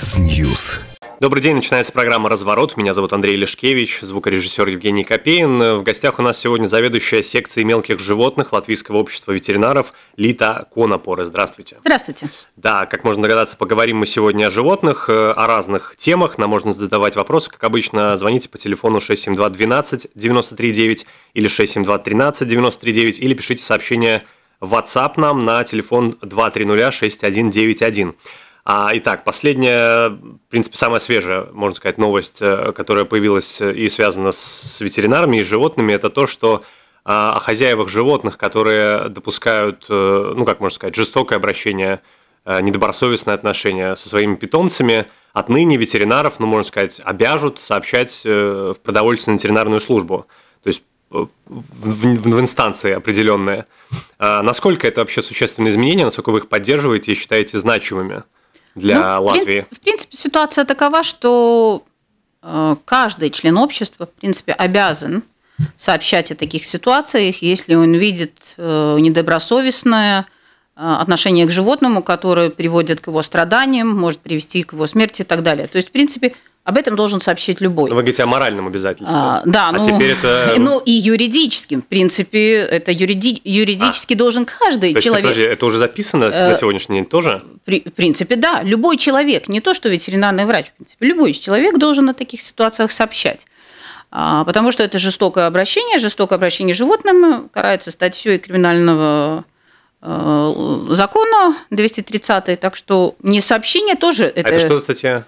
X-News. Добрый день, начинается программа «Разворот». Меня зовут Андрей Лешкевич, звукорежиссер Евгений Копейн. В гостях у нас сегодня заведующая секцией мелких животных Латвийского общества ветеринаров Лита Конопоры. Здравствуйте. Здравствуйте. Да, как можно догадаться, поговорим мы сегодня о животных, э, о разных темах. Нам можно задавать вопросы, как обычно, звоните по телефону 672 12 93 9 или 672 13 93 9 или пишите сообщение в WhatsApp нам на телефон 230 6191. А, итак, последняя, в принципе, самая свежая, можно сказать, новость, э, которая появилась э, и связана с ветеринарами и животными, это то, что а, о хозяевах животных, которые допускают, э, ну, как можно сказать, жестокое обращение, недобросовестное отношение со своими питомцами, отныне ветеринаров, ну, можно сказать, обяжут сообщать в продовольственную ветеринарную службу. То есть в, в, в инстанции определенные. А, насколько это вообще существенные изменения, насколько вы их поддерживаете и считаете значимыми? для ну, Латвии? В, в принципе, ситуация такова, что э, каждый член общества, в принципе, обязан сообщать о таких ситуациях, если он видит э, недобросовестное Э, отношение к животному, которое приводит к его страданиям, может привести к его смерти и так далее. То есть, в принципе, об этом должен сообщить любой. Вы говорите о моральном обязательстве. А, да, а ну, теперь это... ну и юридическим. В принципе, это юриди... юридически а, должен каждый то человек. подожди, это уже записано э, на сегодняшний день тоже? При, в принципе, да. Любой человек, не то что ветеринарный врач, в принципе, любой человек должен о таких ситуациях сообщать. А, потому что это жестокое обращение, жестокое обращение животным э, карается статьей криминального Э, закону 230, так что не сообщение тоже... Это, а это что за статья?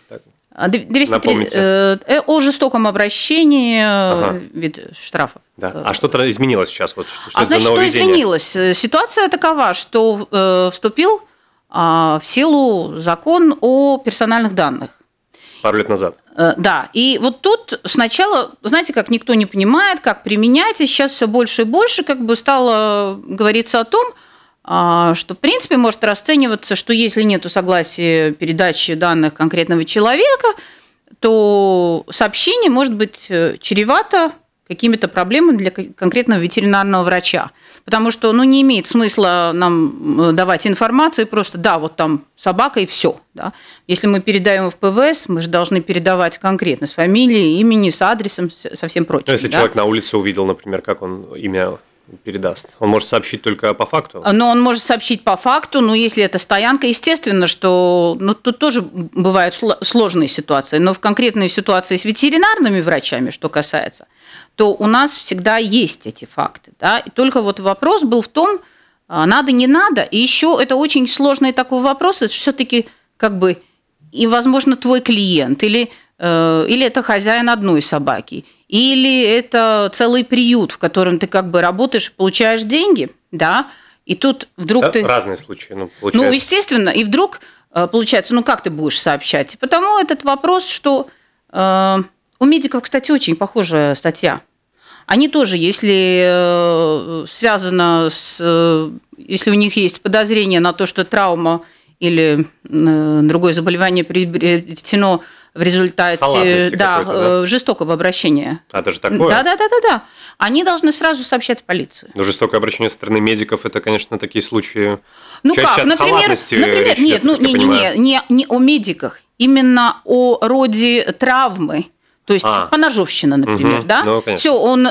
203, а, э, э, о жестоком обращении э, ага. вид штрафа. Да. А что-то изменилось сейчас? Вот, что, что а значит, что изменилось? Ситуация такова, что э, вступил э, в силу закон о персональных данных. Пару лет назад. да, и вот тут сначала, знаете, как никто не понимает, как применять, и сейчас все больше и больше как бы стало говориться о том, а, что, в принципе, может расцениваться, что если нет согласия передачи данных конкретного человека, то сообщение может быть э, чревато какими-то проблемами для конкретного ветеринарного врача. Потому что ну, не имеет смысла нам э, давать информацию просто, да, вот там собака и все. Да? Если мы передаем в ПВС, мы же должны передавать конкретно с фамилией, имени, с адресом, со всем прочим. Но ну, если да? человек на улице увидел, например, как он имя передаст. Он может сообщить только по факту. А, но ну, он может сообщить по факту, но если это стоянка, естественно, что ну, тут тоже бывают сложные ситуации. Но в конкретной ситуации с ветеринарными врачами, что касается, то у нас всегда есть эти факты. Да? И только вот вопрос был в том, а, надо, не надо. И еще это очень сложный такой вопрос, это все-таки как бы и, возможно, твой клиент или, э, или это хозяин одной собаки – или это целый приют, в котором ты как бы работаешь и получаешь деньги, да, и тут вдруг да, ты... Разные случаи, ну, ну получается. Ну, естественно, и вдруг э, получается, ну, как ты будешь сообщать? И потому этот вопрос, что... Э, у медиков, кстати, очень похожая статья. Они тоже, если э, связано с... Э, если у них есть подозрение на то, что травма или другое заболевание приобретено в результате да, да? Э, жестокого обращения. А даже такое? Да, да, да, да, да. Они должны сразу сообщать в полицию. Но ну, жестокое обращение со стороны медиков это, конечно, такие случаи. Ну Чаще как, например, например речь нет, идет, ну не, не, не, не о медиках, именно о роде травмы то есть а. поножовщина, например, угу. да? Ну, Все, он,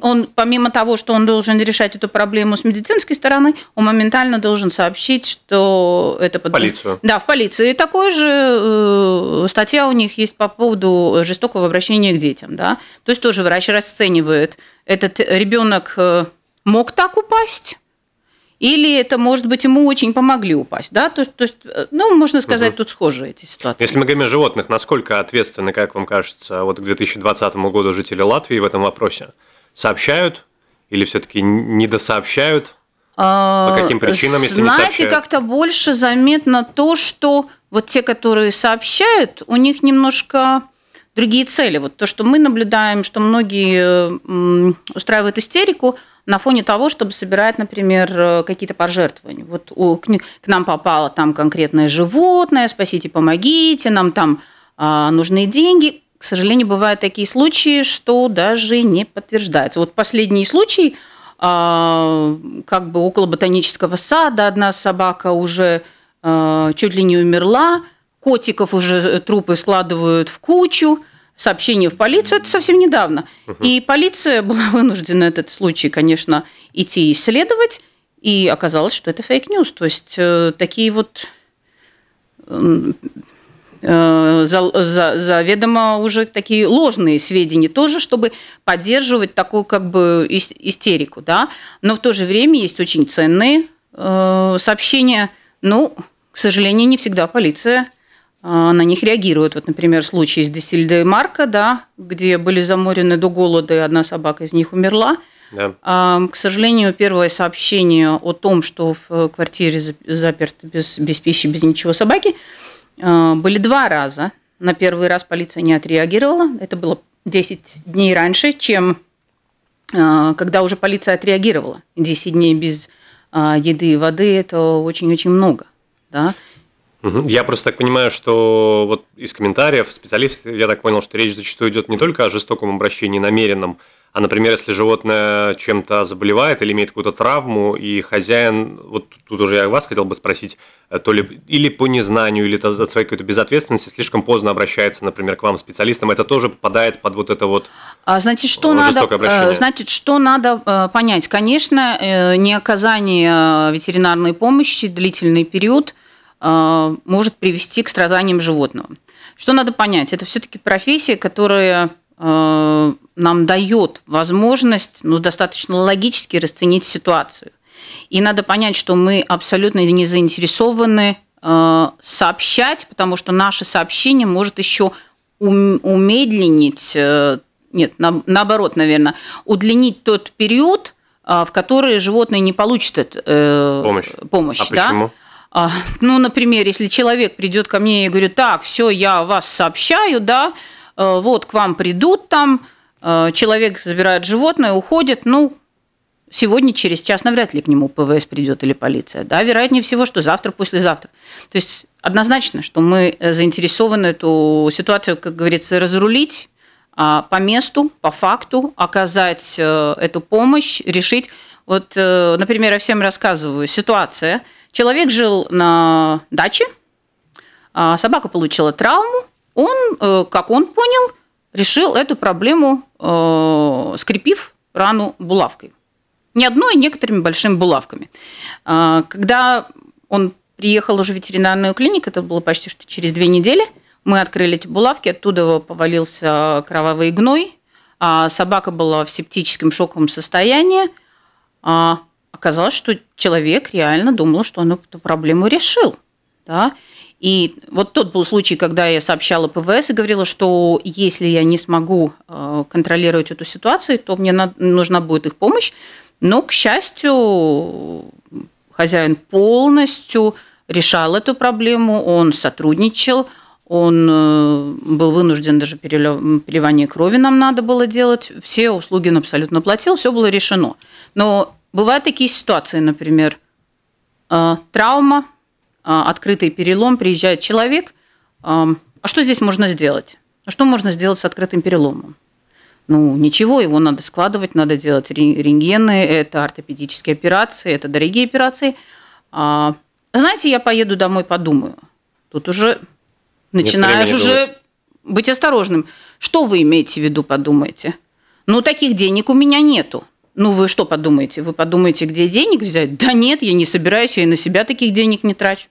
он, помимо того, что он должен решать эту проблему с медицинской стороны, он моментально должен сообщить, что это... В под... полицию. Да, в полицию. И такое же э, статья у них есть по поводу жестокого обращения к детям, да? То есть тоже врач расценивает, этот ребенок э, мог так упасть, или это, может быть, ему очень помогли упасть, да? То, то есть, э, ну, можно сказать, угу. тут схожи эти ситуации. Если мы говорим о животных, насколько ответственны, как вам кажется, вот к 2020 году жители Латвии в этом вопросе сообщают или все-таки недосообщают? А, По каким причинам, если Знаете, как-то больше заметно то, что вот те, которые сообщают, у них немножко другие цели. Вот то, что мы наблюдаем, что многие э, устраивают истерику – на фоне того, чтобы собирать, например, э, какие-то пожертвования. Вот к нам попало там конкретное животное, спасите, помогите, нам там а, нужны деньги. К сожалению, бывают такие случаи, что даже не подтверждается. Вот последний случай, а, как бы около ботанического сада одна собака уже а, чуть ли не умерла, котиков уже э, трупы складывают в кучу, сообщение в полицию, это совсем недавно. Угу. И полиция была вынуждена этот случай, конечно, идти исследовать, и оказалось, что это фейк-ньюс. То есть э, такие вот э, за, за, заведомо уже такие ложные сведения тоже, чтобы поддерживать такую как бы истерику, да. Но в то же время есть очень ценные э, сообщения, ну, к сожалению, не всегда полиция а, на них реагируют. Вот, например, случай из Десильда и Марка, да, где были заморены до голода, и одна собака из них умерла. Да. А, к сожалению, первое сообщение о том, что в э, квартире заперты без, без пищи, без ничего собаки, а, были два раза. На первый раз полиция не отреагировала. Это было 10 дней раньше, чем когда уже полиция отреагировала. 10 дней без еды и воды – это очень-очень много. Да? Я просто так понимаю, что вот из комментариев специалистов я так понял, что речь зачастую идет не только о жестоком обращении намеренном, а, например, если животное чем-то заболевает или имеет какую-то травму, и хозяин, вот тут уже я вас хотел бы спросить, э, то ли или по незнанию, или за своей какой-то безответственности слишком поздно обращается, например, к вам специалистам, это тоже попадает под вот это вот а, значит, что э, надо, э, обращение. Значит, что надо понять? Конечно, не оказание ветеринарной помощи длительный период – Э, может привести к страданиям животного. Что надо понять? Это все-таки профессия, которая э, нам дает возможность ну, достаточно логически расценить ситуацию. И надо понять, что мы абсолютно не заинтересованы э, сообщать, потому что наше сообщение может еще умедленнить, нет, наоборот, наверное, удлинить тот период, в который животное не получит помощь. помощь а да? почему? А, ну, например, если человек придет ко мне и говорит, так, все, я вас сообщаю, да, э, вот к вам придут там, э, человек забирает животное, уходит, ну, сегодня через час навряд ли к нему ПВС придет или полиция, да, вероятнее всего, что завтра, послезавтра. То есть однозначно, что мы э, заинтересованы эту ситуацию, как говорится, разрулить а, по месту, по факту, оказать эту помощь, решить. Вот, например, я всем рассказываю, ситуация – Человек жил на даче, а собака получила травму, он, э, как он понял, решил эту проблему, э, скрепив рану булавкой. Не одной, а некоторыми большими булавками. А, когда он приехал уже в ветеринарную клинику, это было почти что через две недели, мы открыли эти булавки, оттуда повалился кровавый гной, а собака была в септическом шоковом состоянии, оказалось, что человек реально думал, что он эту проблему решил. Да? И вот тот был случай, когда я сообщала ПВС и говорила, что если я не смогу э, контролировать эту ситуацию, то мне нужна будет их помощь. Но, к счастью, хозяин полностью решал эту проблему, он сотрудничал, он э, был вынужден даже переливание крови нам надо было делать, все услуги он абсолютно платил, все было решено. Но Бывают такие ситуации, например, э, травма, э, открытый перелом, приезжает человек. Э, а что здесь можно сделать? А что можно сделать с открытым переломом? Ну, ничего, его надо складывать, надо делать рентгены, это ортопедические операции, это дорогие операции. А, знаете, я поеду домой, подумаю. Тут уже начинаешь уже думать. быть осторожным. Что вы имеете в виду, подумайте? Ну, таких денег у меня нету. Ну, вы что подумаете? Вы подумаете, где денег взять? Да нет, я не собираюсь, я и на себя таких денег не трачу.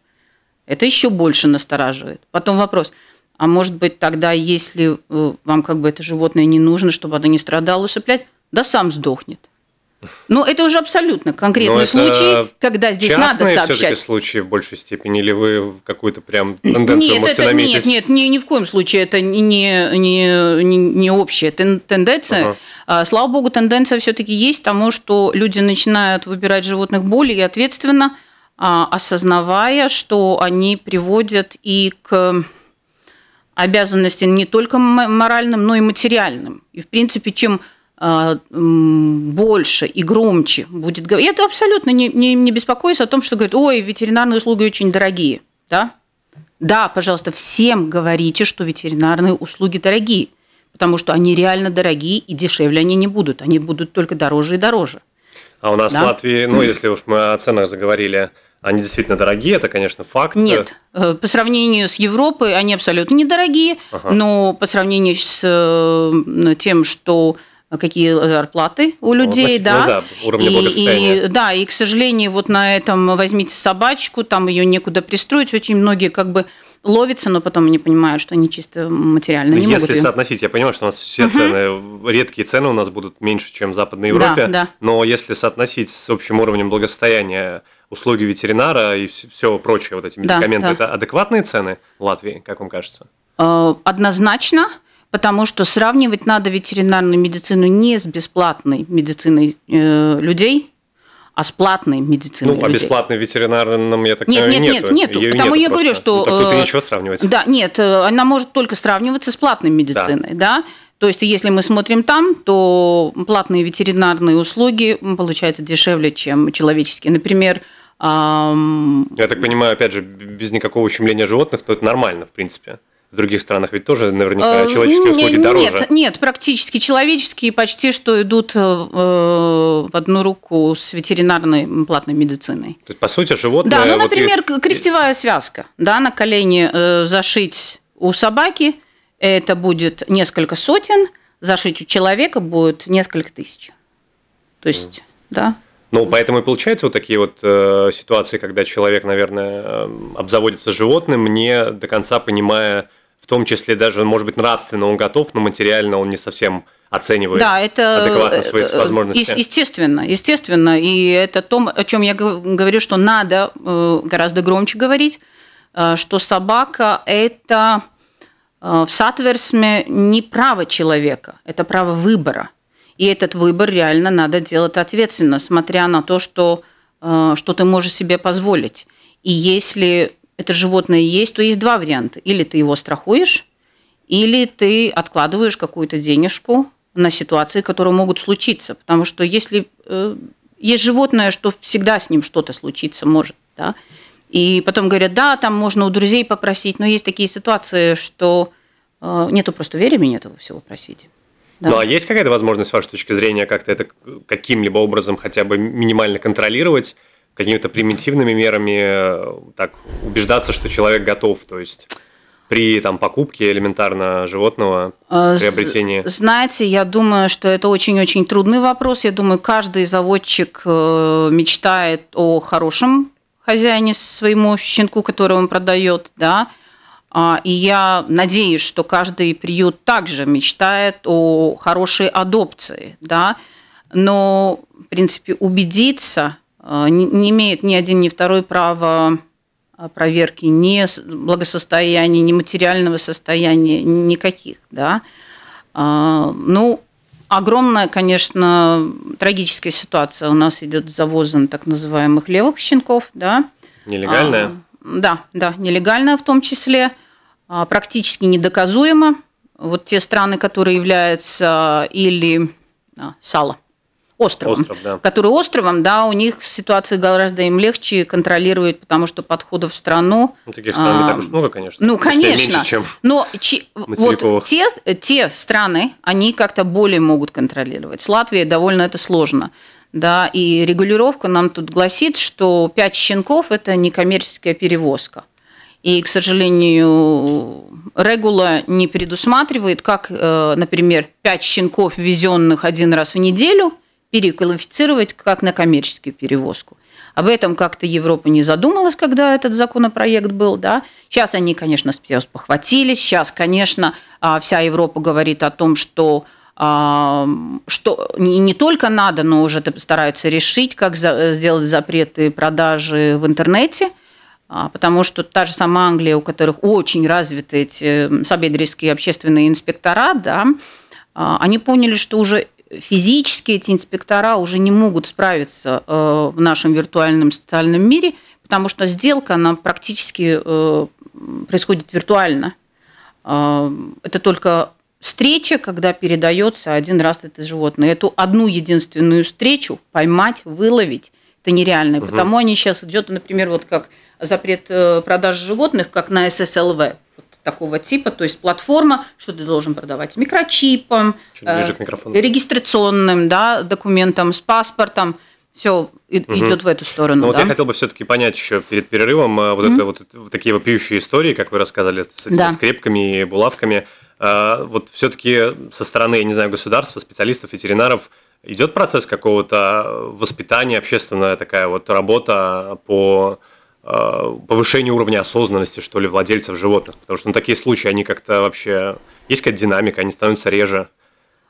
Это еще больше настораживает. Потом вопрос, а может быть тогда, если э, вам как бы это животное не нужно, чтобы оно не страдало, усыплять, да сам сдохнет. Ну, это уже абсолютно конкретный Но случай, когда здесь надо сообщать. все-таки случаи в большей степени, или вы какую-то прям тенденцию нет, можете это, наметить? Нет, нет, ни, в коем случае это не, не, не, не общая тенденция. Угу. А, слава богу, тенденция все-таки есть тому, что люди начинают выбирать животных более ответственно, а, осознавая, что они приводят и к обязанностям не только моральным, но и материальным. И, в принципе, чем а, больше и громче будет говорить. Я абсолютно не, не, не беспокоюсь о том, что говорят, ой, ветеринарные услуги очень дорогие. Да? да, пожалуйста, всем говорите, что ветеринарные услуги дорогие, потому что они реально дорогие и дешевле они не будут. Они будут только дороже и дороже. А у нас да? в Латвии, ну, если уж мы о ценах заговорили, они действительно дорогие, это, конечно, факт. Нет, э, по сравнению с Европой они абсолютно недорогие, ага. но по сравнению с э, тем, что какие зарплаты у людей, Власть, да, да, уровня и, и, да, и, к сожалению, вот на этом возьмите собачку, там ее некуда пристроить, очень многие как бы ловится, но потом они понимают, что они чисто материально но ну, не если могут. Если соотносить, я понимаю, что у нас все угу. цены, редкие цены у нас будут меньше, чем в Западной Европе, да, да. но если соотносить с общим уровнем благосостояния услуги ветеринара и все прочее, вот эти медикаменты, да, да. это адекватные цены в Латвии, как вам кажется? Э, однозначно, потому что сравнивать надо ветеринарную медицину не с бесплатной медициной э, людей, а с платной медициной. Ну, а людей. а бесплатной ветеринарном, я так нет, понимаю, нет, нету. Нет, нету. Ее потому нету я говорю, что... Ну, так э, ничего сравнивать. Да, нет, э, она может только сравниваться с платной медициной, да. да? То есть, если мы смотрим там, то платные ветеринарные услуги получаются дешевле, чем человеческие. Например, эм... я так понимаю, опять же, без никакого ущемления животных, то это нормально, в принципе в других странах ведь тоже наверняка э, человеческие услуги нет, дороже. Нет, нет, практически человеческие почти что идут э, в одну руку с ветеринарной платной медициной. То есть, по сути, животное... Да, ну, например, вот... крестевая связка, да, на колени э, зашить у собаки, это будет несколько сотен, зашить у человека будет несколько тысяч. То есть, mm. да. Ну, поэтому и получаются вот такие вот э, ситуации, когда человек, наверное, э, обзаводится животным, не до конца понимая, в том числе даже, может быть, нравственно он готов, но материально он не совсем оценивает да, это, адекватно свои э, э, возможности. Естественно, естественно. И это то, о чем я говорю, что надо э, гораздо громче говорить, что собака – это в сатверсме не право человека, это право выбора. И этот выбор реально надо делать ответственно, смотря на то, что, что ты можешь себе позволить. И если это животное есть, то есть два варианта. Или ты его страхуешь, или ты откладываешь какую-то денежку на ситуации, которые могут случиться. Потому что если э, есть животное, что всегда с ним что-то случиться может, да, и потом говорят, да, там можно у друзей попросить, но есть такие ситуации, что э, нету просто времени этого всего просить. Да. Ну а есть какая-то возможность, с вашей точки зрения, как-то это каким-либо образом хотя бы минимально контролировать? какими-то примитивными мерами э, так убеждаться, что человек готов, то есть при там, покупке элементарно животного, а, приобретении? Знаете, я думаю, что это очень-очень трудный вопрос. Я думаю, каждый заводчик э, мечтает о хорошем хозяине своему щенку, которого он продает, да, а, и я надеюсь, что каждый приют также мечтает о хорошей адопции, да, но, в принципе, убедиться а, не имеет ни один, ни второй права а, проверки ни благосостояния, ни материального состояния, никаких. Да? А, ну, огромная, конечно, трагическая ситуация у нас идет с завозом так называемых левых щенков. Да? Нелегальная? А, да, да, нелегальная в том числе, практически недоказуемо. Вот те страны, которые являются или а, сало, островом, Остров, да. который островом, да, у них ситуация гораздо им легче контролирует, потому что подходов в страну... Ну, таких стран а, не так а, уж много, конечно. Ну, конечно. Меньше, чем но чи, вот те, те страны, они как-то более могут контролировать. С Латвией довольно это сложно. Да, и регулировка нам тут гласит, что пять щенков – это некоммерческая перевозка. И, к сожалению, регула не предусматривает, как, э, например, пять щенков, везенных один раз в неделю – переквалифицировать как на коммерческую перевозку. Об этом как-то Европа не задумалась, когда этот законопроект был. Да? Сейчас они, конечно, всерьез похватились. Сейчас, конечно, а, вся Европа говорит о том, что а, что не, только надо, но уже стараются решить, как сделать запреты продажи в интернете, а, потому что та же самая Англия, у которых очень развиты эти сабедрийские общественные инспектора, да, они поняли, что уже физически эти инспектора уже не могут справиться э, в нашем виртуальном социальном мире, потому что сделка, она практически э, происходит виртуально. Э, это только встреча, когда передается один раз это животное. Эту одну единственную встречу поймать, выловить, это нереально. Угу. Потому они сейчас идет, например, вот как запрет продажи животных, как на ССЛВ такого типа, то есть платформа, что ты должен продавать микрочипом, э, регистрационным да, документом, с паспортом все угу. идет в эту сторону. Но ну, да? вот я хотел бы все-таки понять еще перед перерывом э, вот, угу. это, вот э, такие вопиющие истории, как вы рассказали, с этими да. скрепками и булавками. Э, вот все-таки со стороны, я не знаю, государства, специалистов, ветеринаров идет процесс какого-то воспитания, общественная такая вот работа по Э, повышение уровня осознанности, что ли, владельцев животных? Потому что ну, такие случаи, они как-то вообще... Есть какая-то динамика, они становятся реже.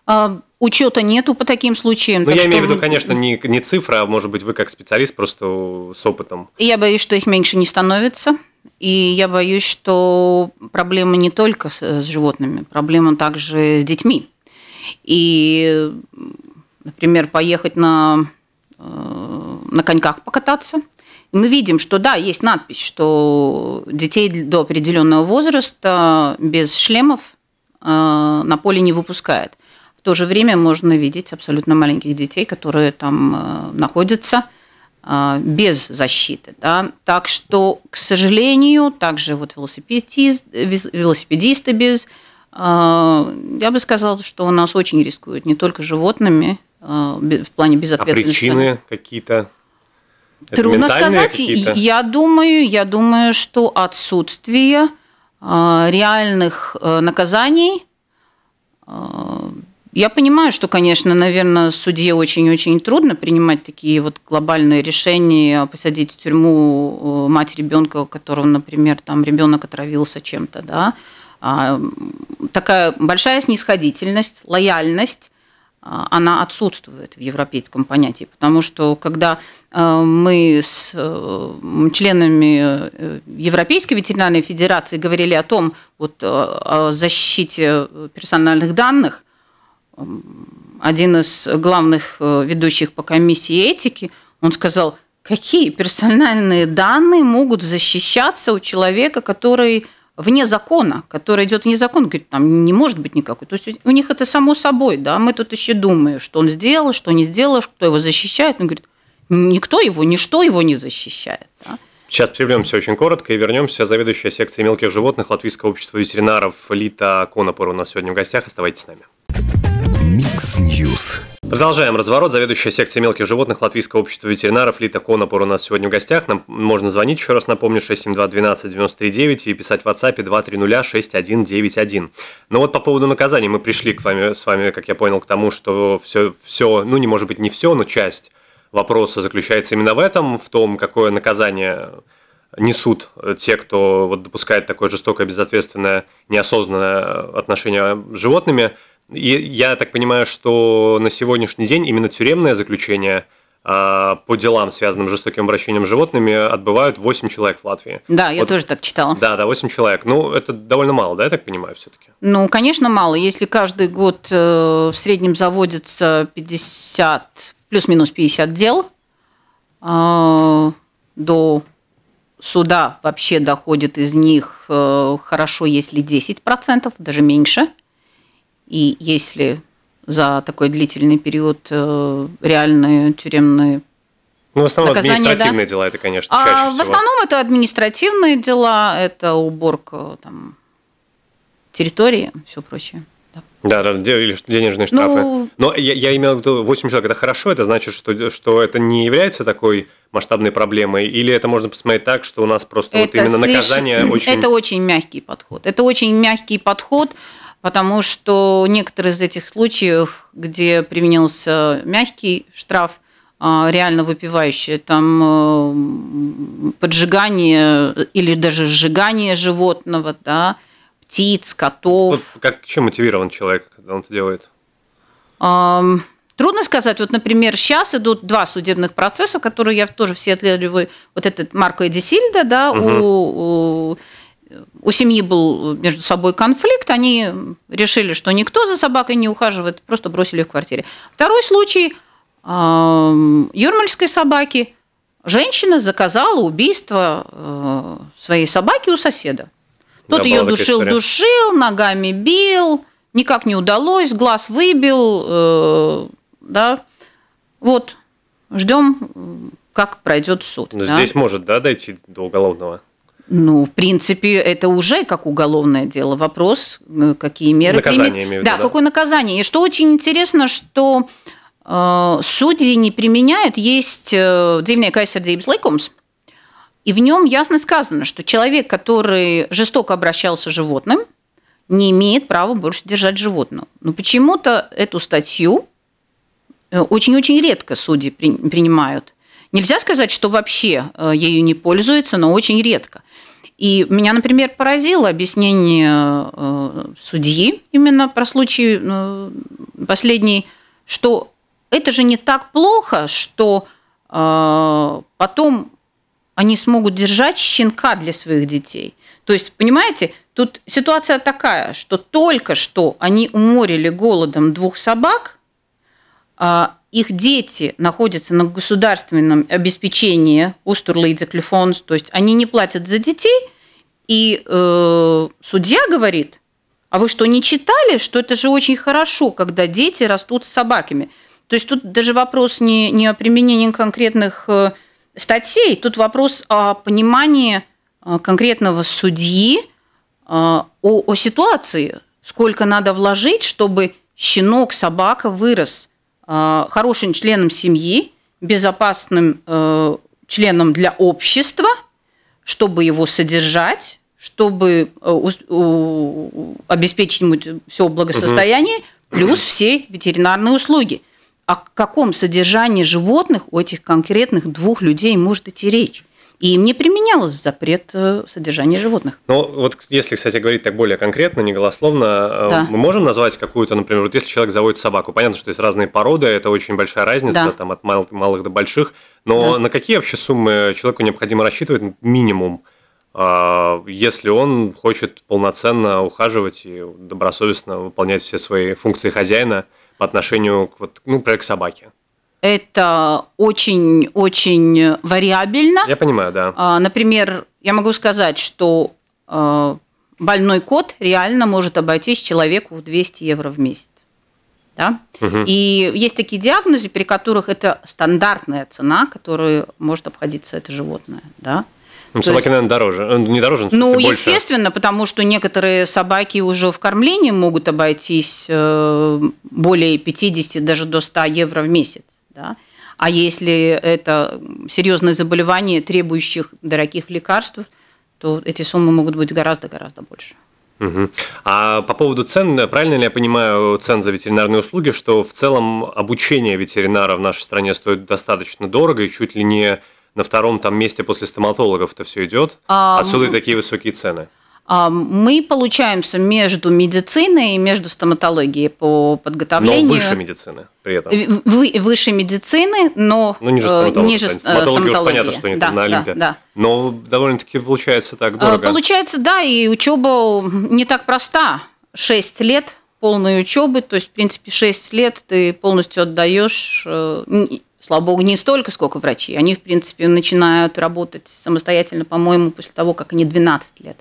А, учета нету по таким случаям. Ну, так я что... имею в виду, конечно, не, не цифра, а может быть, вы как специалист просто с опытом. Я боюсь, что их меньше не становится. И я боюсь, что проблема не только с, с животными, проблема также с детьми. И, например, поехать на, э, на коньках покататься – мы видим, что да, есть надпись, что детей до определенного возраста без шлемов э, на поле не выпускает. В то же время можно видеть абсолютно маленьких детей, которые там э, находятся э, без защиты. Да? Так что, к сожалению, также вот велосипедист, велосипедисты без... Я бы сказала, что у нас очень рискуют не только животными в плане а безответственности. А причины какие-то Трудно сказать. Я думаю, я думаю, что отсутствие а, реальных а, наказаний. А, я понимаю, что, конечно, наверное, судье очень-очень трудно принимать такие вот глобальные решения, посадить в тюрьму мать ребенка, у которого, например, там ребенок отравился чем-то, да. Такая большая снисходительность, лояльность а, она отсутствует в европейском понятии, потому что когда э, мы с э, членами э, Европейской ветеринарной федерации говорили о том, вот, о защите персональных данных, один из главных ведущих по комиссии этики, он сказал, какие персональные данные могут защищаться у человека, который вне закона, который идет вне закона, говорит, там не может быть никакой. То есть у них это само собой, да, мы тут еще думаем, что он сделал, что не сделал, кто его защищает. Он говорит, никто его, ничто его не защищает. Да? Сейчас прервемся очень коротко и вернемся. Заведующая секцией мелких животных Латвийского общества ветеринаров Лита Конопор у нас сегодня в гостях. Оставайтесь с нами. Микс Ньюс. Продолжаем разворот. Заведующая секцией мелких животных Латвийского общества ветеринаров Лита Конопор у нас сегодня в гостях. Нам можно звонить, еще раз напомню, 672-12-93-9 и писать в WhatsApp 230-6191. Но вот по поводу наказаний мы пришли к вами, с вами, как я понял, к тому, что все, все, ну не может быть не все, но часть вопроса заключается именно в этом, в том, какое наказание несут те, кто вот допускает такое жестокое, безответственное, неосознанное отношение с животными – и я так понимаю, что на сегодняшний день именно тюремное заключение а, по делам, связанным с жестоким обращением с животными, отбывают 8 человек в Латвии. Да, я вот, тоже так читала. Да, да, 8 человек. Ну, это довольно мало, да, я так понимаю, все-таки? Ну, конечно, мало. Если каждый год э, в среднем заводится 50, плюс-минус 50 дел, э, до суда вообще доходит из них э, хорошо, если 10%, даже меньше – и если за такой длительный период э, реальные тюремные ну, в основном Наказание, административные да? дела, это, конечно, а чаще а, всего. В основном это административные дела, это уборка там, территории, все прочее. Да, да, или денежные ну, штрафы. Ну... Но я, я имел в виду 8 человек, это хорошо, это значит, что, что это не является такой масштабной проблемой, или это можно посмотреть так, что у нас просто это вот именно слиш... наказание очень... Это очень мягкий подход. Это очень мягкий подход, потому что некоторые из этих случаев, где применился мягкий штраф, а, реально выпивающие, там э, поджигание или даже сжигание животного, да, птиц, котов. Тут как чем мотивирован человек, когда он это делает? Трудно сказать. Вот, например, сейчас идут два судебных процесса, которые я тоже все отслеживаю. Вот этот Марко Эдисильда, да, угу. у, у у семьи был э, между собой конфликт, они решили, что никто за собакой не ухаживает, просто бросили их в квартире. Второй случай – юрмальской собаки. Женщина заказала убийство э, своей собаки у соседа. Тот ее душил-душил, ногами бил, никак не удалось, глаз выбил, э, да. Вот, ждем, как пройдет суд. Но ну, да? здесь может, да, дойти до уголовного? Ну, в принципе, это уже как уголовное дело. Вопрос, э, какие меры наказание, примет. Имею в виду, да, да, какое наказание. И что очень интересно, что э, судьи не применяют, есть э, Dzīvnieku aizsardzības likums, и в нем ясно сказано, что человек, который жестоко обращался с животным, не имеет права больше держать животного. Но почему-то эту статью э, очень-очень редко судьи принимают. Нельзя сказать, что вообще э, ею не пользуются, но очень редко. И меня, например, поразило объяснение э, судьи именно про случай э, последний, что это же не так плохо, что э, потом они смогут держать щенка для своих детей. То есть, понимаете, тут ситуация такая, что только что они уморили голодом двух собак, а, их дети находятся на государственном обеспечении Устурлы и то есть они не платят за детей, и э, судья говорит, а вы что, не читали, что это же очень хорошо, когда дети растут с собаками? То есть тут даже вопрос не, не о применении конкретных э, статей, тут вопрос о понимании э, конкретного судьи, э, о, о ситуации, сколько надо вложить, чтобы щенок, собака вырос хорошим членом семьи, безопасным членом для общества – чтобы его содержать, чтобы э, обеспечить ему все благосостояние, угу. плюс все ветеринарные услуги. О каком содержании животных у этих конкретных двух людей может идти речь? и им не применялось запрет э, содержания животных. Ну, вот если, кстати, говорить так более конкретно, неголословно, э, да. мы можем назвать какую-то, например, вот если человек заводит собаку, понятно, что есть разные породы, это очень большая разница, да. там от малых, малых до больших, но да. на какие вообще суммы человеку необходимо рассчитывать минимум? А, если он хочет полноценно ухаживать и добросовестно выполнять все свои функции хозяина по отношению к, вот, ну, например, к собаке это очень-очень вариабельно. Я понимаю, да. А, например, я могу сказать, что а, больной кот реально может обойтись человеку в 200 евро в месяц. Да? Угу. И есть такие диагнозы, при которых это стандартная цена, которую может обходиться это животное. Да? Ну, собаки, есть, наверное, дороже. Э, не дороже, смысле, Ну, больше. естественно, потому что некоторые собаки уже в кормлении могут обойтись э, более 50, даже до 100 евро в месяц. Да? А если это серьезные заболевания, требующих дорогих лекарств, то эти суммы могут быть гораздо-гораздо больше. Угу. А по поводу цен, правильно ли я понимаю цен за ветеринарные услуги, что в целом обучение ветеринара в нашей стране стоит достаточно дорого и чуть ли не на втором там месте после стоматологов это все идет? А, Отсюда мы... и ну, такие высокие цены. А, мы получаемся между медициной и между стоматологией по подготовлению. Но выше медицины при этом. Э, вы, выше медицины, но ну, ниже э, стоматологии. Ниже стоматологии. Уже понятно, э, что они да, там на Олимпе. Да, да. Но довольно-таки получается так дорого. А, получается, да, и учеба не так проста. Шесть лет полной учебы, то есть, в принципе, шесть лет ты полностью отдаешь Слава богу, не столько, сколько врачи. Они, в принципе, начинают работать самостоятельно, по-моему, после того, как они 12 лет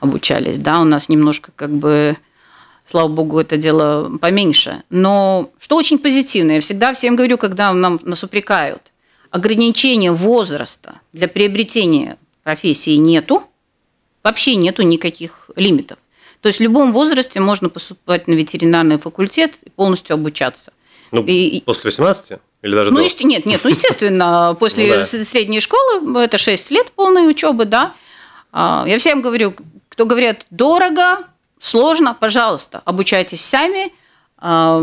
обучались. Да, у нас немножко как бы слава богу, это дело поменьше. Но что очень позитивно, я всегда всем говорю, когда нам нас упрекают, ограничения возраста для приобретения профессии нету, вообще нету никаких лимитов. То есть в любом возрасте можно поступать на ветеринарный факультет и полностью обучаться. Ну, и, после 18? Или даже ну, до? Есте... Нет, нет, ну, естественно, после ну средней школы, это 6 лет полной учебы, да. А, я всем говорю, кто говорят дорого, сложно, пожалуйста, обучайтесь сами, а,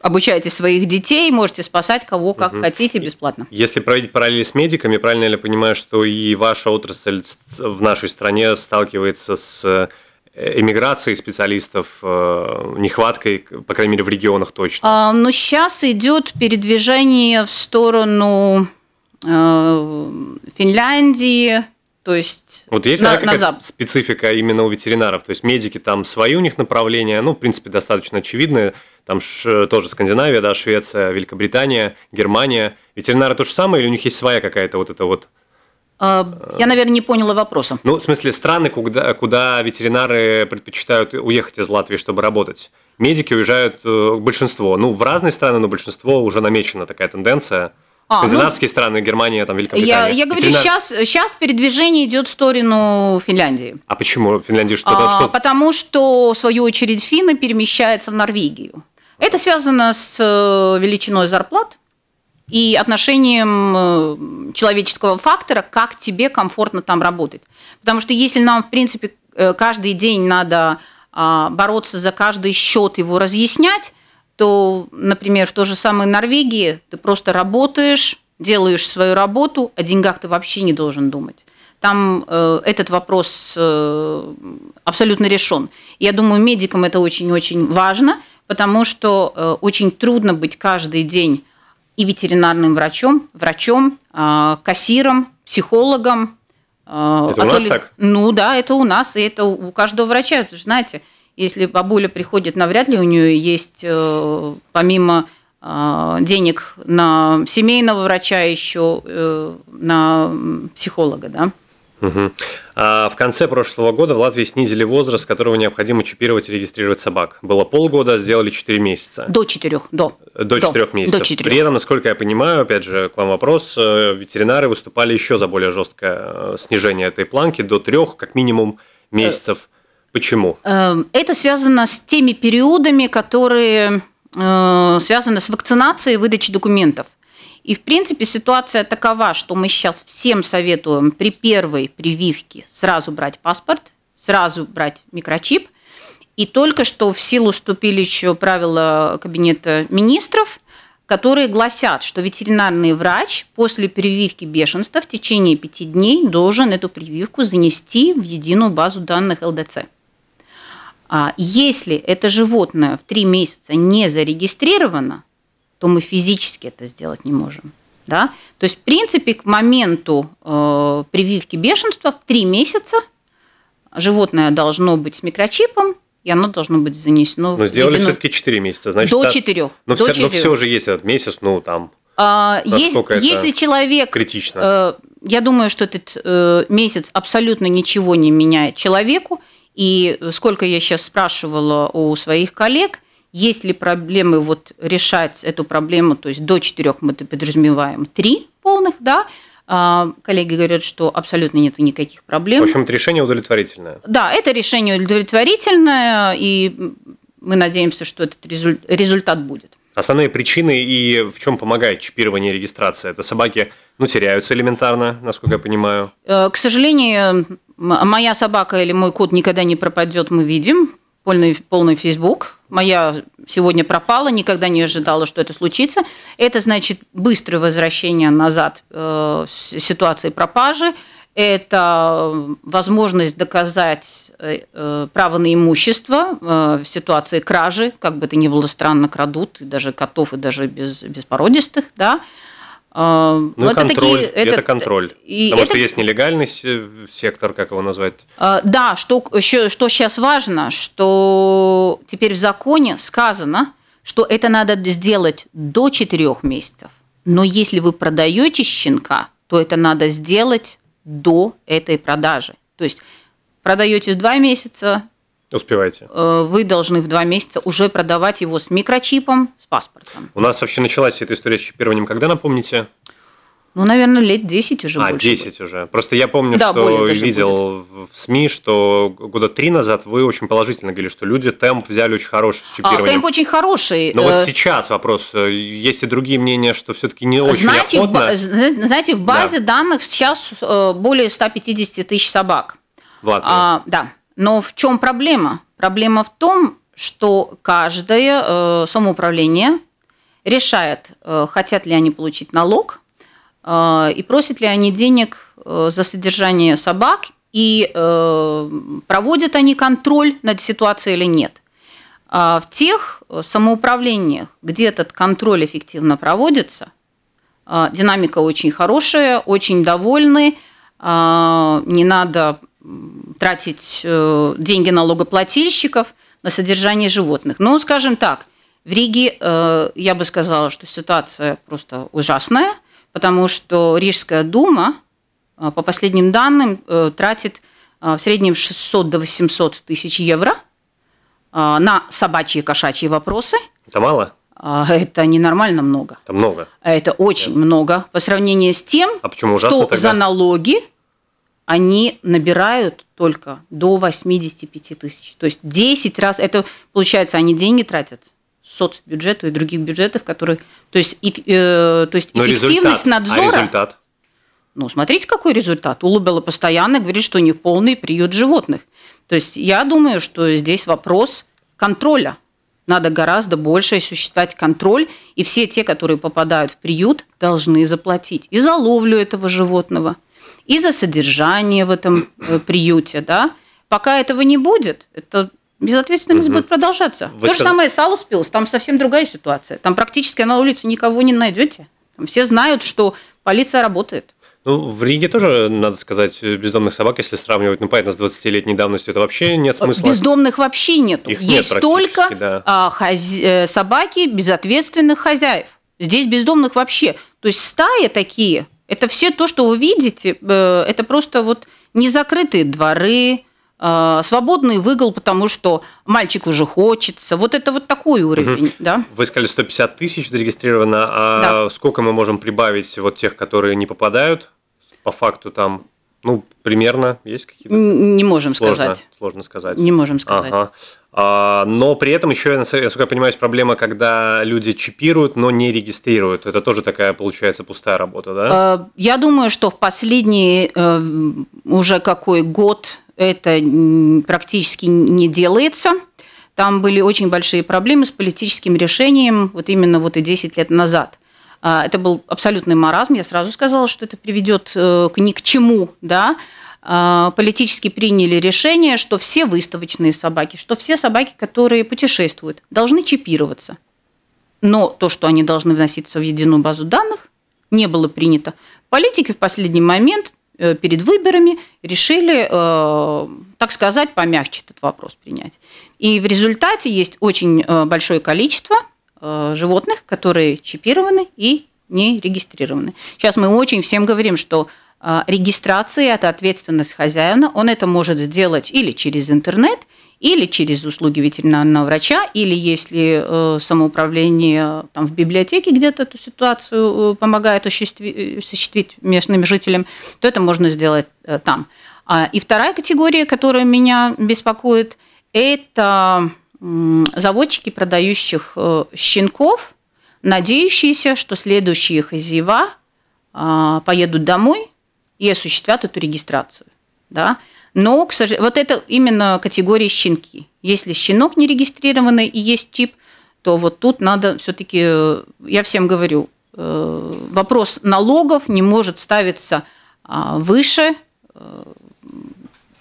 обучайте своих детей, можете спасать кого как угу. хотите бесплатно. Если проводить параллели с медиками, правильно ли я понимаю, что и ваша отрасль в нашей стране сталкивается с эмиграцией специалистов, э, нехваткой, по крайней мере, в регионах точно? А, ну, сейчас идет передвижение в сторону э, Финляндии, то есть вот есть на, какая-то на зап... специфика именно у ветеринаров, то есть медики там свои у них направления, ну в принципе достаточно очевидные, там ш, тоже Скандинавия, да, Швеция, Великобритания, Германия, ветеринары то же самое или у них есть своя какая-то вот эта вот а, я, наверное, не поняла вопроса. Ну, в смысле, страны, куда, куда ветеринары предпочитают уехать из Латвии, чтобы работать. Медики уезжают э, большинство. Ну, в разные страны, но большинство уже намечена такая тенденция. А, ну, Скандинавские ну, страны, Германия, там, Великобритания. Я, я говорю, Ветеринар... сейчас, сейчас передвижение идет в сторону Финляндии. А почему Финляндии что-то? А, что потому что, в свою очередь, финны перемещаются в Норвегию. Это связано с э, величиной зарплат и отношением э, человеческого фактора, как тебе комфортно там работать. Потому что если нам, в принципе, э, каждый день надо а, бороться за каждый счет, его разъяснять, то, например, в той же самой Норвегии ты просто работаешь, делаешь свою работу, о деньгах ты вообще не должен думать. Там э, этот вопрос э, абсолютно решен. Я думаю, медикам это очень-очень важно, потому что э, очень трудно быть каждый день и ветеринарным врачом, врачом, а, кассиром, психологом. А, это а у нас так? Ну да, это у нас, и это у каждого врача. Вы же знаете, если бабуля приходит, навряд ли у нее есть, э, помимо а, денег на семейного врача, еще э, на психолога, да? Угу. А в конце прошлого года в Латвии снизили возраст, которого необходимо чипировать и регистрировать собак. Было полгода, сделали 4 месяца. До 4, до. До 4 до. месяцев. До 4. При этом, насколько я понимаю, опять же, к вам вопрос, э, ветеринары выступали еще за более жесткое э, снижение этой планки до 3, как минимум, месяцев. Почему? Э, эм, это связано с теми периодами, которые связаны с вакцинацией и выдачей документов. И, в принципе, ситуация такова, что мы сейчас всем советуем при первой прививке сразу брать паспорт, сразу брать микрочип. И только что в силу вступили еще правила Кабинета министров, которые гласят, что ветеринарный врач после прививки бешенства в течение пяти дней должен эту прививку занести в единую базу данных ЛДЦ. А если это животное в три месяца не зарегистрировано, то мы физически это сделать не можем. Да? То есть, в принципе, к моменту э, прививки бешенства в 3 месяца животное должно быть с микрочипом, и оно должно быть занесено. Но сделали введено... все-таки 4 месяца, значит. До 4. Да, но, до все, 4. но все же есть этот месяц, ну там. А, есть, это если человек критично, э, я думаю, что этот э, месяц абсолютно ничего не меняет человеку. И сколько я сейчас спрашивала у своих коллег, есть ли проблемы вот решать эту проблему, то есть до четырех мы подразумеваем три полных, да, а, Коллеги говорят, что абсолютно нет никаких проблем. В общем, это решение удовлетворительное. Да, это решение удовлетворительное, и мы надеемся, что этот результат будет. Основные причины и в чем помогает чипирование и регистрация? Это собаки, ну, теряются элементарно, насколько я понимаю. Э, к сожалению, моя собака или мой кот никогда не пропадет, мы видим полный, полный Facebook. Моя сегодня пропала, никогда не ожидала, что это случится. Это значит быстрое возвращение назад э, ситуации пропажи. Это э, возможность доказать э, э, право на имущество э, в ситуации кражи, как бы это ни было странно, крадут, и даже котов, и даже без, беспородистых, да, а, ну, вот контроль, это, такие, это, это контроль. И Потому это... что есть нелегальный э, сектор, как его назвать. А, да, что, что сейчас важно, что теперь в законе сказано, что это надо сделать до 4 месяцев. Но если вы продаете щенка, то это надо сделать до этой продажи. То есть продаете в 2 месяца, Успеваете. Э, вы должны в два месяца уже продавать его с микрочипом, с паспортом. У нас вообще началась эта история с чипированием, когда, напомните? Ну, наверное, лет 10 уже. А, 10 будет. уже. Просто я помню, да, что видел будет. в СМИ, что года три назад вы очень положительно говорили, что люди темп взяли очень хороший с а, чипированием. А, темп очень хороший. Но э... вот сейчас вопрос. Есть и другие мнения, что все-таки не очень знаете, охотно. В, знаете, в базе да. данных сейчас э, более 150 тысяч собак. В Латвии. А, да. Но в чем проблема? Проблема в том, что каждое э, самоуправление решает, э, хотят ли они получить налог э, и просят ли они денег за содержание собак и проводят они контроль над ситуацией или нет. А в тех самоуправлениях, где этот контроль эффективно проводится, динамика очень хорошая, очень довольны, не надо тратить э, деньги налогоплательщиков на содержание животных. Но, ну, скажем так, в Риге э, я бы сказала, что ситуация просто ужасная, потому что Рижская дума, э, по последним данным, тратит в среднем 600 до 800 тысяч евро на собачьи и кошачьи вопросы. Это мало? Это ненормально много. Это много. Это очень да. много по сравнению с тем, а почему что тогда? за налоги они набирают только до 85 тысяч. То есть 10 раз, это получается, они деньги тратят соцбюджету и других бюджетов, которые, то есть, и, э, то есть Но эффективность результат. надзора. А результат? Ну, смотрите, какой результат. Улыбела постоянно говорит, что у них полный приют животных. То есть я думаю, что здесь вопрос контроля. Надо гораздо больше осуществлять контроль, и все те, которые попадают в приют, должны заплатить и за ловлю этого животного – и за содержание в этом э, приюте, да. Пока этого не будет, это безответственность угу. будет продолжаться. Вы То сказ... же самое с Аллоспилс, там совсем другая ситуация. Там практически на улице никого не найдете. Там все знают, что полиция работает. Ну, в Риге тоже, надо сказать, бездомных собак, если сравнивать, ну, понятно, с 20-летней давностью, это вообще нет э, смысла. Бездомных вообще нет. Их Есть нет только да. А, хозя... Э, собаки безответственных хозяев. Здесь бездомных вообще. То есть стаи такие, это все то, что вы видите, э, это просто вот незакрытые дворы, э, свободный выгул, потому что мальчик уже хочется. Вот это вот такой уровень, угу. да? Вы сказали 150 тысяч зарегистрировано, а да. сколько мы можем прибавить вот тех, которые не попадают? По факту там ну, примерно есть какие-то. Не можем сложно, сказать. Сложно сказать. Не можем сказать. Ага. А, но при этом еще, насколько я понимаю, есть проблема, когда люди чипируют, но не регистрируют. Это тоже такая, получается, пустая работа, да? А, я думаю, что в последний э, уже какой год это практически не делается. Там были очень большие проблемы с политическим решением вот именно вот и 10 лет назад. А, это был абсолютный маразм. Я сразу сказала, что это приведет э, к ни к чему, да, а, политически приняли решение, что все выставочные собаки, что все собаки, которые путешествуют, должны чипироваться. Но то, что они должны вноситься в единую базу данных, не было принято. Политики в последний момент э, перед выборами решили, э, так сказать, помягче этот вопрос принять. И в результате есть очень большое количество Э, животных, которые чипированы и не регистрированы. Сейчас мы очень всем говорим, что э, регистрация – это ответственность хозяина. Он это может сделать или через интернет, или через услуги ветеринарного врача, или если э, самоуправление там, в библиотеке где-то эту ситуацию помогает осуществить местным жителям, то это можно сделать там. А, и вторая категория, которая меня беспокоит, это заводчики, продающих э, щенков, надеющиеся, что следующие хозяева а, поедут домой и осуществят эту регистрацию. Да? Но, к сожалению, вот это именно категория щенки. Если щенок не регистрированный и есть чип, то вот тут надо все-таки, э, я всем говорю, э, вопрос налогов не может ставиться а, выше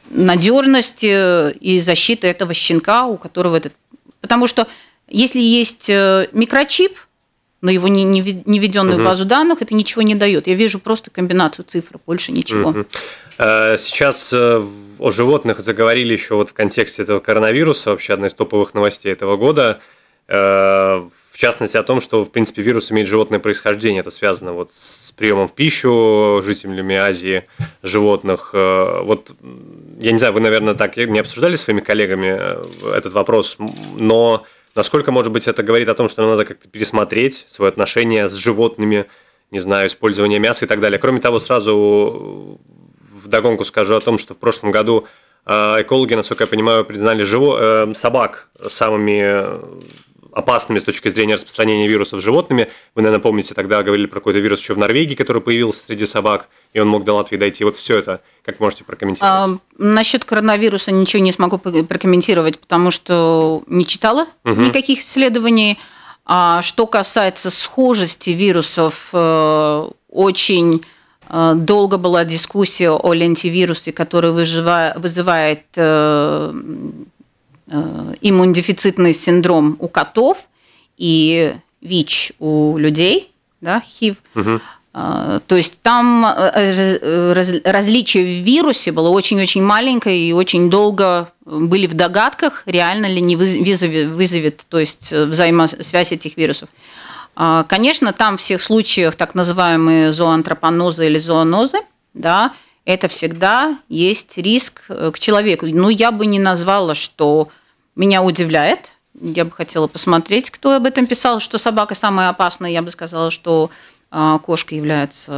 надежность э, и защита этого щенка, у которого этот... Потому что если есть э, микрочип, но его не, не, не введенную угу. базу данных, это ничего не дает. Я вижу просто комбинацию цифр, больше ничего. Угу. Сейчас о животных заговорили еще вот в контексте этого коронавируса, вообще одна из топовых новостей этого года. В частности о том, что, в принципе, вирус имеет животное происхождение. Это связано вот с приемом в пищу жителями Азии животных. Э, вот, я не знаю, вы, наверное, так э, не обсуждали с своими коллегами э, этот вопрос, но насколько, может быть, это говорит о том, что нам надо как-то пересмотреть свое отношение с животными, не знаю, использование мяса и так далее. Кроме того, сразу в вдогонку скажу о том, что в прошлом году экологи, насколько я понимаю, признали живо, собак самыми опасными с точки зрения распространения вирусов животными. Вы, наверное, помните, тогда говорили про какой-то вирус еще в Норвегии, который появился среди собак, и он мог до Латвии дойти. Вот все это, как можете прокомментировать? А, насчет коронавируса ничего не смогу прокомментировать, потому что не читала угу. никаких исследований. А что касается схожести вирусов, э, очень э, долго была дискуссия о лентивирусе, который вызывает э, Э, иммунодефицитный синдром у котов и ВИЧ у людей, да, ХИВ. Угу. То есть там э, различие в вирусе было очень-очень маленькое и очень долго были в догадках, реально ли не вызовет, вызовет то есть взаимосвязь этих вирусов. А, конечно, там в всех случаях так называемые зооантропонозы или зоонозы, да, это всегда есть риск к человеку. Но ну, я бы не назвала, что меня удивляет. Я бы хотела посмотреть, кто об этом писал, что собака самая опасная. Я бы сказала, что а, кошка является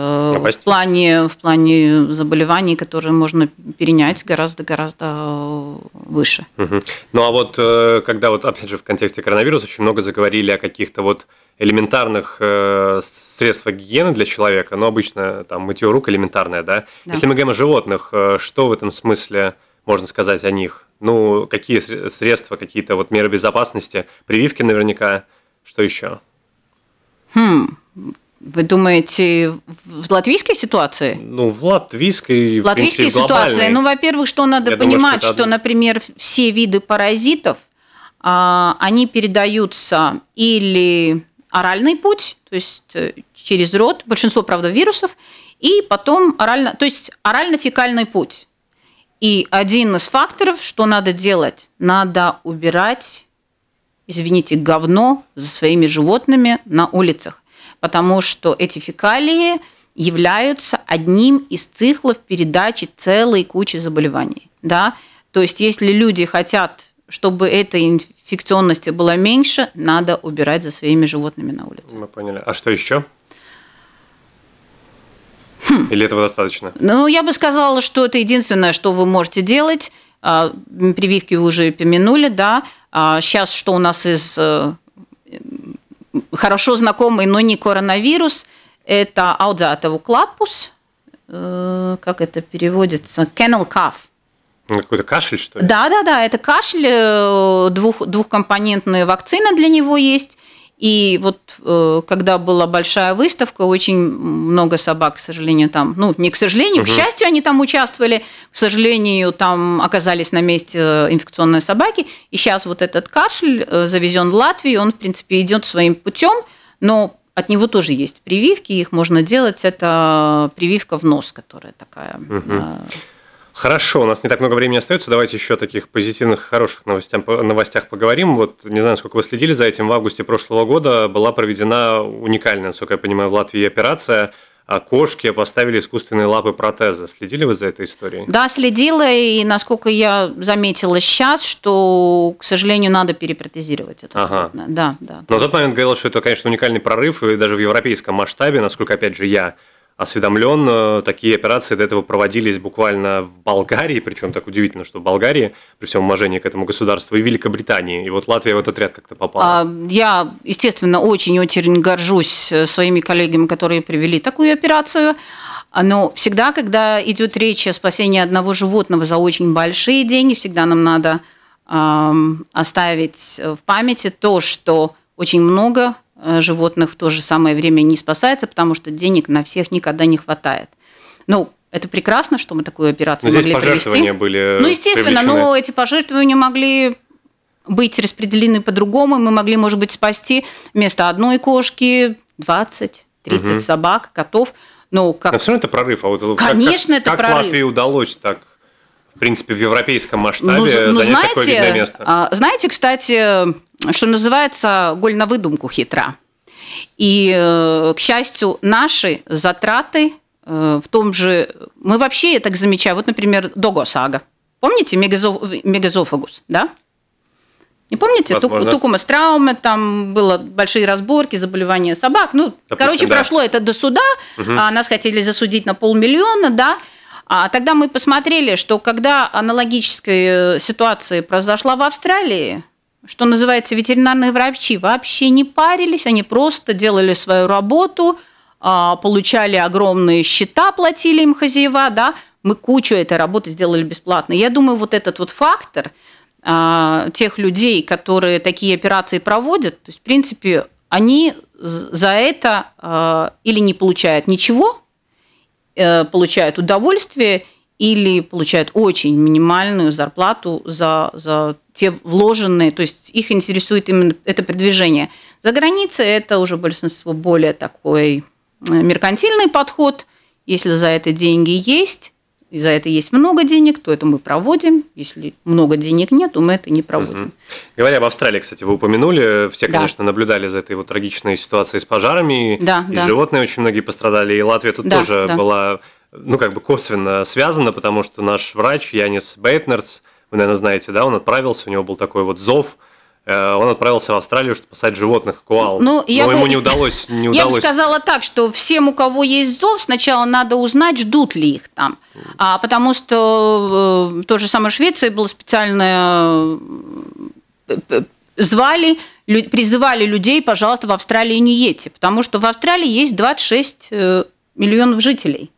э, в плане, в плане заболеваний, которые можно перенять гораздо-гораздо э, выше. Угу. Ну а вот э, когда вот, опять же, в контексте коронавируса очень много заговорили о каких-то вот элементарных средствах гигиены для человека, но ну, обычно там мытье рук элементарное, да? да. Если мы говорим о животных, что в этом смысле можно сказать о них? Ну, какие средства, какие-то вот меры безопасности, прививки наверняка, что еще? Хм, вы думаете, в латвийской ситуации? Ну, в латвийской, в латвийской принципе, ситуации. Ну, во-первых, что надо Я понимать, думаю, что, что, например, все виды паразитов, а, они передаются или оральный путь, то есть э, через рот, большинство, правда, вирусов, и потом орально, то есть орально-фекальный путь. И один из факторов, что надо делать, надо убирать, извините, говно за своими животными на улицах, потому что эти фекалии являются одним из циклов передачи целой кучи заболеваний. Да? То есть если люди хотят, чтобы эта инфекционности была меньше, надо убирать за своими животными на улице. Мы поняли. А что еще? Хм. Или этого достаточно? Ну, я бы сказала, что это единственное, что вы можете делать. А, прививки вы уже упомянули, да. Сейчас а, что у нас из э, хорошо знакомый, но не коронавирус, это клапус, э, как это переводится, kennel cough. Ну, какой-то кашель, что ли? Да, да, да, это кашель, э, двух, двухкомпонентная вакцина для него есть – и вот э, когда была большая выставка, очень много собак, к сожалению, там, ну, не к сожалению, угу. к счастью, они там участвовали, к сожалению, там оказались на месте э, инфекционные собаки. И сейчас вот этот кашель э, завезен в Латвию, он, в принципе, идет своим путем, но от него тоже есть прививки, их можно делать. Это прививка в нос, которая такая. Угу. Хорошо, у нас не так много времени остается. Давайте еще о таких позитивных, хороших новостях, новостях поговорим. Вот не знаю, сколько вы следили за этим. В августе прошлого года была проведена уникальная, насколько я понимаю, в Латвии операция а кошки поставили искусственные лапы протеза. Следили вы за этой историей? Да, следила, и насколько я заметила сейчас, что, к сожалению, надо перепротезировать это. Ага. Да, да. Но в тот момент говорил, что это, конечно, уникальный прорыв, и даже в европейском масштабе, насколько, опять же, я осведомлен, такие операции до этого проводились буквально в Болгарии, причем так удивительно, что в Болгарии, при всем уважении к этому государству, и Великобритании. И вот Латвия в этот ряд как-то попала. А, я, естественно, очень-очень горжусь э, своими коллегами, которые привели такую операцию. Но всегда, когда идет речь о спасении одного животного за очень большие деньги, всегда нам надо оставить э, в памяти то, что очень много Э, животных в то же самое время не спасается, потому что денег на всех никогда не хватает. Ну, это прекрасно, что мы такую операцию но могли пожертвования провести. были э, Ну, естественно, привлечены. но эти пожертвования могли быть распределены по-другому, мы могли, может быть, спасти вместо одной кошки 20, 30 угу. собак, котов. Но, ну, как... но все равно это прорыв. А вот Конечно, как, это как прорыв. Латвии удалось так в принципе, в европейском ну, масштабе ну, занять знаете, такое видное место. А, знаете, кстати, что называется, голь на выдумку хитра. И, э, к счастью, наши затраты э, в том же... Мы вообще, я так замечаю, вот, например, Догосага. Помните мегазо... мегазофагус, да? Не помните? Возможно. Тукумас траума, там было большие разборки, заболевания собак. Ну, Допустим, короче, да. прошло это до суда, угу. а нас хотели засудить на полмиллиона, да. А тогда мы посмотрели, что когда аналогическая э, ситуация произошла в Австралии, что называется, ветеринарные врачи вообще не парились, они просто делали свою работу, а, получали огромные счета, платили им хозяева, да, мы кучу этой работы сделали бесплатно. Я думаю, вот этот вот фактор а, тех людей, которые такие операции проводят, то есть, в принципе, они за это а, или не получают ничего, Э, получают удовольствие или получают очень минимальную зарплату за, за те вложенные, то есть их интересует именно это продвижение. За границей это уже большинство более такой э, меркантильный подход, если за это деньги есть, и за это есть много денег, то это мы проводим. Если много денег нет, то мы это не проводим. Угу. Говоря об Австралии, кстати, вы упомянули, все, да. конечно, наблюдали за этой вот трагичной ситуацией с пожарами. Да, и да. животные очень многие пострадали. И Латвия тут да, тоже да. была, ну, как бы косвенно связана, потому что наш врач Янис Бейтнерс, вы, наверное, знаете, да, он отправился, у него был такой вот зов – Э, он отправился в Австралию, чтобы спасать животных коал. Ну, я Но бы, ему не удалось, не удалось. Я бы сказала так, что всем, у кого есть зов, сначала надо узнать, ждут ли их там. А, потому что э, то же самое в Швеции было специально э, э, звали, лю, призывали людей, пожалуйста, в Австралии не едьте. Потому что в Австралии есть 26 э, миллионов жителей.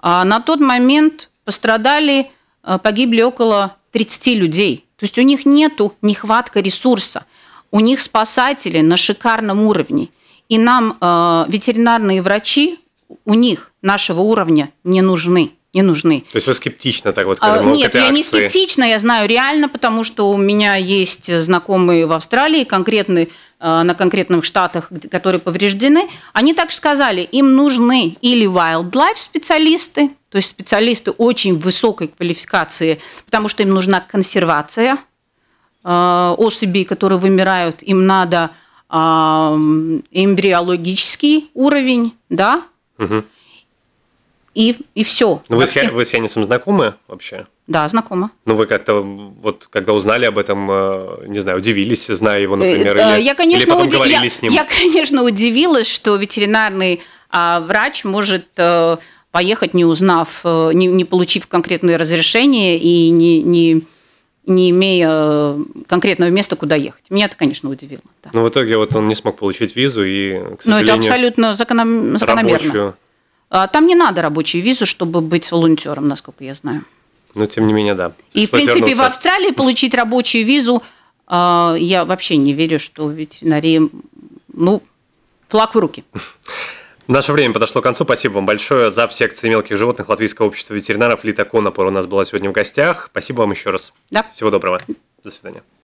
А на тот момент пострадали, э, погибли около 30 людей. То есть у них нету нехватка ресурса. У них спасатели на шикарном уровне. И нам э, ветеринарные врачи у них нашего уровня не нужны не нужны. То есть вы скептично так вот к а, этому, Нет, к этой я акции. не скептично, я знаю реально, потому что у меня есть знакомые в Австралии, конкретные э, на конкретных штатах, которые повреждены, они так сказали, им нужны или wildlife специалисты, то есть специалисты очень высокой квалификации, потому что им нужна консервация э, особей, которые вымирают, им надо а, эмбриологический уровень, да, угу. и, и все. Ну, вы, с, вы с Янисом знакомы вообще? Да, знакома. Ну, вы как-то, вот, когда узнали об этом, э, не знаю, удивились, зная его, например, э, или, я, конечно, или потом уди... говорили я, с ним? Я, конечно, удивилась, что ветеринарный а, врач может а, поехать, не узнав, э, не, не получив конкретное разрешение и не, не, не имея э, конкретного места, куда ехать. Меня это, конечно, удивило. Да. Но в итоге вот он не смог получить визу и, к сожалению, Но это абсолютно закономерно. Рабочую. А, там не надо рабочую визу, чтобы быть волонтером, насколько я знаю. Но тем не менее, да. И, Пришлось в принципе, вернуться. в Австралии получить рабочую визу, а, я вообще не верю, что ветеринария, ну, флаг в руки. Наше время подошло к концу. Спасибо вам большое. за все акции мелких животных Латвийского общества ветеринаров Лита Конопор у нас была сегодня в гостях. Спасибо вам еще раз. Да. Всего доброго. До свидания.